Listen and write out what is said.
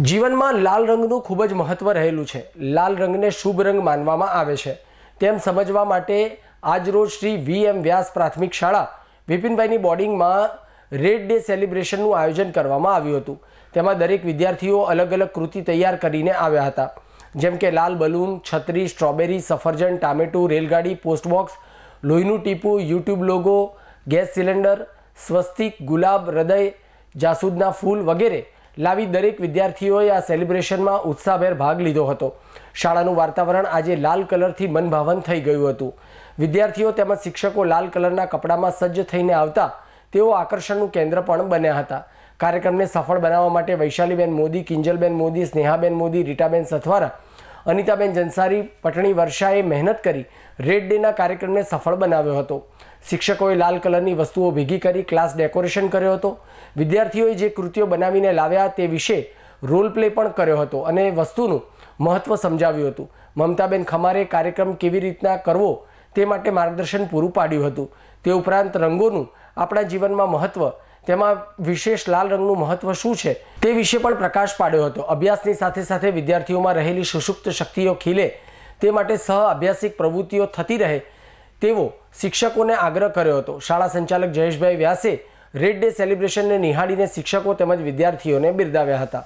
જીવનમાં લાલ રંગનું ખૂબ જ મહત્ત્વ રહેલું છે લાલ રંગને શુભ રંગ માનવામાં આવે છે તેમ સમજવા માટે આજરોજ શ્રી વી એમ વ્યાસ પ્રાથમિક શાળા વિપિનભાઈની બોર્ડિંગમાં રેડ ડે સેલિબ્રેશનનું આયોજન કરવામાં આવ્યું હતું તેમાં દરેક વિદ્યાર્થીઓ અલગ અલગ કૃતિ તૈયાર કરીને આવ્યા હતા જેમ કે લાલ બલૂન છત્રી સ્ટ્રોબેરી સફરજન ટામેટું રેલગાડી પોસ્ટબોક્સ લોહીનું ટીપું યુટ્યુબ લોગો ગેસ સિલિન્ડર સ્વસ્તિક ગુલાબ હૃદય જાસૂદના ફૂલ વગેરે લાવી દરેક વિદ્યાર્થીઓએ આ સેલિબ્રેશનમાં ઉત્સાહભેર ભાગ લીધો હતો શાળાનું વાતાવરણ આજે લાલ કલરથી મનભાવન થઈ ગયું હતું વિદ્યાર્થીઓ તેમજ શિક્ષકો લાલ કલરના કપડામાં સજ્જ થઈને આવતા તેઓ આકર્ષણનું કેન્દ્ર પણ બન્યા હતા કાર્યક્રમને સફળ બનાવવા માટે વૈશાલીબેન મોદી કિંજલબેન મોદી સ્નેહાબેન મોદી રીટાબેન સથવારા અનિતાબેન જનસારી પટણી વર્ષાએ મહેનત કરી રેડ ડેના કાર્યક્રમને સફળ બનાવ્યો હતો શિક્ષકોએ લાલ કલરની વસ્તુઓ ભેગી કરી ક્લાસ ડેકોરેશન કર્યો હતો વિદ્યાર્થીઓએ જે કૃતિઓ બનાવીને લાવ્યા તે વિશે રોલ પ્લે પણ કર્યો હતો અને વસ્તુનું મહત્ત્વ સમજાવ્યું હતું મમતાબેન ખમારે કાર્યક્રમ કેવી રીતના કરવો તે માટે માર્ગદર્શન પૂરું પાડ્યું હતું તે ઉપરાંત રંગોનું આપણા જીવનમાં મહત્ત્વ તેમાં વિશેષ લાલ રંગનું મહત્વ શું છે તે વિશે પણ પ્રકાશ પાડ્યો હતો અભ્યાસની સાથે સાથે વિદ્યાર્થીઓમાં રહેલી સુષુપ્ત શક્તિઓ ખીલે તે માટે સહ અભ્યાસિક પ્રવૃત્તિઓ થતી રહે તેવો શિક્ષકોને આગ્રહ કર્યો હતો શાળા સંચાલક જયેશભાઈ વ્યાસે રેડ ડે સેલિબ્રેશનને નિહાળીને શિક્ષકો તેમજ વિદ્યાર્થીઓને બિરદાવ્યા હતા